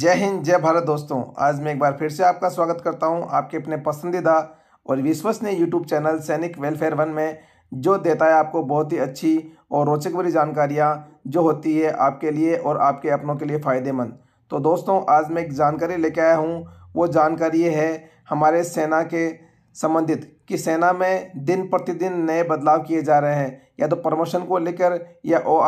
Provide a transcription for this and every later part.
जय हिंद जय भारत दोस्तों आज मैं एक बार फिर से आपका स्वागत करता हूं आपके अपने पसंदीदा और विश्वसनीय YouTube channel Sainik welfare one में जो देता है आपको बहुत ही अच्छी और रोचक भरी जानकारियाँ जो होती है आपके लिए और आपके अपनों के लिए फ़ायदेमंद तो दोस्तों आज मैं एक जानकारी लेके आया हूँ वो जानकारी है हमारे सेना के संबंधित कि सेना में दिन प्रतिदिन नए बदलाव किए जा रहे हैं या तो प्रमोशन को लेकर या ओ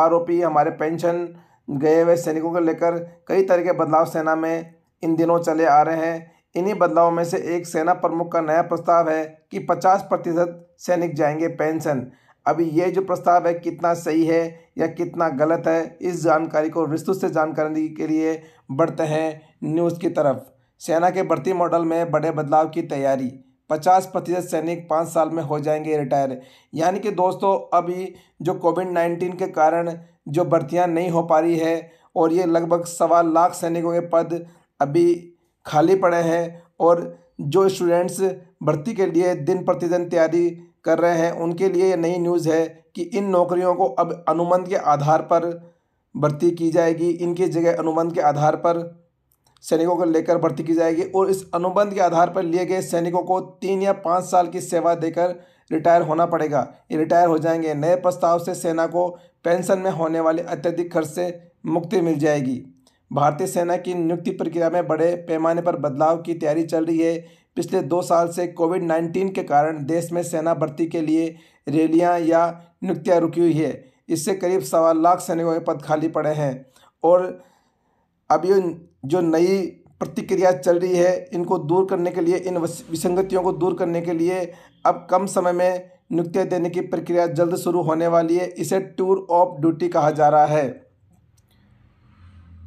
हमारे पेंशन गए हुए सैनिकों को लेकर कई तरह के बदलाव सेना में इन दिनों चले आ रहे हैं इन्हीं बदलावों में से एक सेना प्रमुख का नया प्रस्ताव है कि पचास प्रतिशत सैनिक जाएंगे पेंशन अभी ये जो प्रस्ताव है कितना सही है या कितना गलत है इस जानकारी को विस्तृत से जानकारी के लिए बढ़ते हैं न्यूज़ की तरफ सेना के भर्ती मॉडल में बड़े बदलाव की तैयारी पचास प्रतिशत सैनिक पाँच साल में हो जाएंगे रिटायर यानी कि दोस्तों अभी जो कोविड नाइन्टीन के कारण जो भर्तियाँ नहीं हो पा रही है और ये लगभग सवा लाख सैनिकों के पद अभी खाली पड़े हैं और जो स्टूडेंट्स भर्ती के लिए दिन प्रतिदिन तैयारी कर रहे हैं उनके लिए ये नई न्यूज़ है कि इन नौकरियों को अब अनुबंध के आधार पर भर्ती की जाएगी इनकी जगह अनुबंध के आधार पर सैनिकों को लेकर भर्ती की जाएगी और इस अनुबंध के आधार पर लिए गए सैनिकों को तीन या पाँच साल की सेवा देकर रिटायर होना पड़ेगा ये रिटायर हो जाएंगे नए प्रस्ताव से सेना को पेंशन में होने वाले अत्यधिक खर्च से मुक्ति मिल जाएगी भारतीय सेना की नियुक्ति प्रक्रिया में बड़े पैमाने पर बदलाव की तैयारी चल रही है पिछले दो साल से कोविड नाइन्टीन के कारण देश में सेना भर्ती के लिए रैलियाँ या नियुक्तियाँ रुकी हुई है इससे करीब सवा लाख सैनिकों के पद खाली पड़े हैं और अब ये जो नई प्रतिक्रिया चल रही है इनको दूर करने के लिए इन विसंगतियों को दूर करने के लिए अब कम समय में नियुक्तियाँ देने की प्रक्रिया जल्द शुरू होने वाली है इसे टूर ऑफ ड्यूटी कहा जा रहा है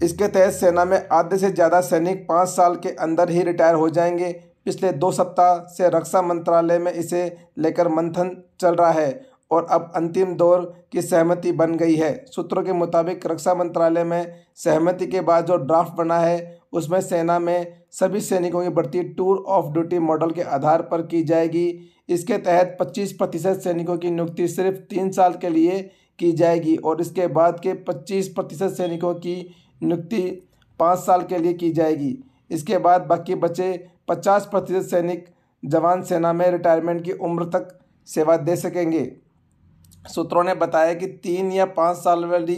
इसके तहत सेना में आधे से ज़्यादा सैनिक पाँच साल के अंदर ही रिटायर हो जाएंगे पिछले दो सप्ताह से रक्षा मंत्रालय में इसे लेकर मंथन चल रहा है और अब अंतिम दौर की सहमति बन गई है सूत्रों के मुताबिक रक्षा मंत्रालय में सहमति के बाद जो ड्राफ्ट बना है उसमें सेना में सभी सैनिकों की भर्ती टूर ऑफ ड्यूटी मॉडल के आधार पर की जाएगी इसके तहत 25 प्रतिशत सैनिकों की नियुक्ति सिर्फ तीन साल के लिए की जाएगी और इसके बाद के 25 प्रतिशत सैनिकों की नियुक्ति पाँच साल के लिए की जाएगी इसके बाद बाकी बचे पचास प्रतिशत सैनिक जवान सेना में रिटायरमेंट की उम्र तक सेवा दे सकेंगे सूत्रों ने बताया कि तीन या पाँच साल वाली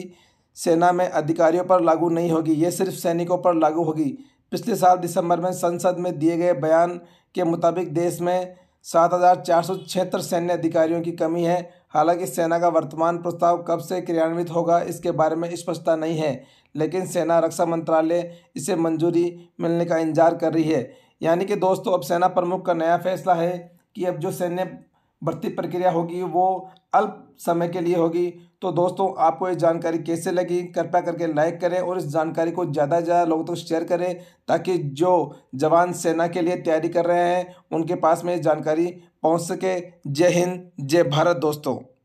सेना में अधिकारियों पर लागू नहीं होगी ये सिर्फ सैनिकों पर लागू होगी पिछले साल दिसंबर में संसद में दिए गए बयान के मुताबिक देश में सात हज़ार चार सौ छिहत्तर सैन्य अधिकारियों की कमी है हालांकि सेना का वर्तमान प्रस्ताव कब से क्रियान्वित होगा इसके बारे में स्पष्टता नहीं है लेकिन सेना रक्षा मंत्रालय इसे मंजूरी मिलने का इंतजार कर रही है यानी कि दोस्तों अब सेना प्रमुख का नया फैसला है कि अब जो सैन्य भर्ती प्रक्रिया होगी वो अल्प समय के लिए होगी तो दोस्तों आपको ये जानकारी कैसे लगी कृपया करके लाइक करें और इस जानकारी को ज़्यादा से ज़्यादा लोगों तक तो शेयर करें ताकि जो जवान सेना के लिए तैयारी कर रहे हैं उनके पास में ये जानकारी पहुंच सके जय हिंद जय भारत दोस्तों